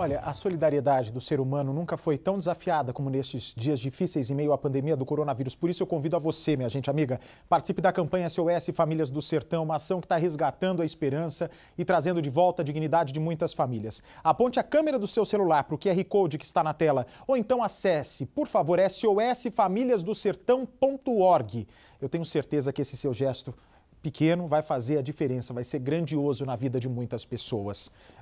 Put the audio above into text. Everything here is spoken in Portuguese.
Olha, a solidariedade do ser humano nunca foi tão desafiada como nestes dias difíceis em meio à pandemia do coronavírus. Por isso, eu convido a você, minha gente amiga, participe da campanha SOS Famílias do Sertão, uma ação que está resgatando a esperança e trazendo de volta a dignidade de muitas famílias. Aponte a câmera do seu celular para o QR Code que está na tela, ou então acesse, por favor, sosfamiliasdosertão.org. Eu tenho certeza que esse seu gesto pequeno vai fazer a diferença, vai ser grandioso na vida de muitas pessoas.